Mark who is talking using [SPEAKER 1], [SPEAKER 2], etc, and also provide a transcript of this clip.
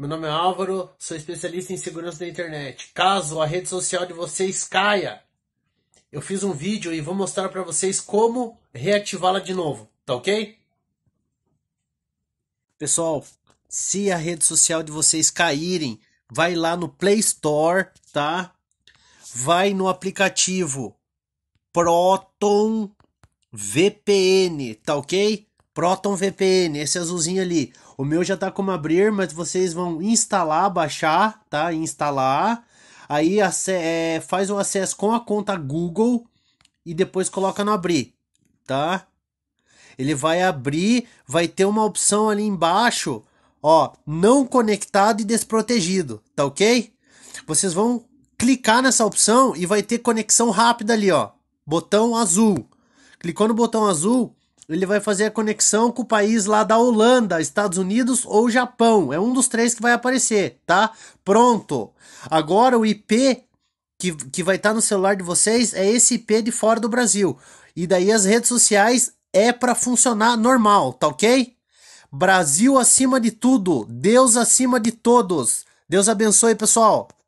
[SPEAKER 1] Meu nome é Álvaro, sou especialista em segurança da internet. Caso a rede social de vocês caia, eu fiz um vídeo e vou mostrar para vocês como reativá-la de novo, tá ok? Pessoal, se a rede social de vocês caírem, vai lá no Play Store, tá? Vai no aplicativo Proton VPN, tá ok? Proton VPN, esse azulzinho ali. O meu já tá como abrir, mas vocês vão instalar, baixar, tá? Instalar. Aí é, faz o acesso com a conta Google e depois coloca no abrir, tá? Ele vai abrir, vai ter uma opção ali embaixo, ó, não conectado e desprotegido, tá ok? Vocês vão clicar nessa opção e vai ter conexão rápida ali, ó. Botão azul. Clicou no botão azul, ele vai fazer a conexão com o país lá da Holanda, Estados Unidos ou Japão. É um dos três que vai aparecer, tá? Pronto. Agora o IP que, que vai estar tá no celular de vocês é esse IP de fora do Brasil. E daí as redes sociais é para funcionar normal, tá ok? Brasil acima de tudo, Deus acima de todos. Deus abençoe, pessoal.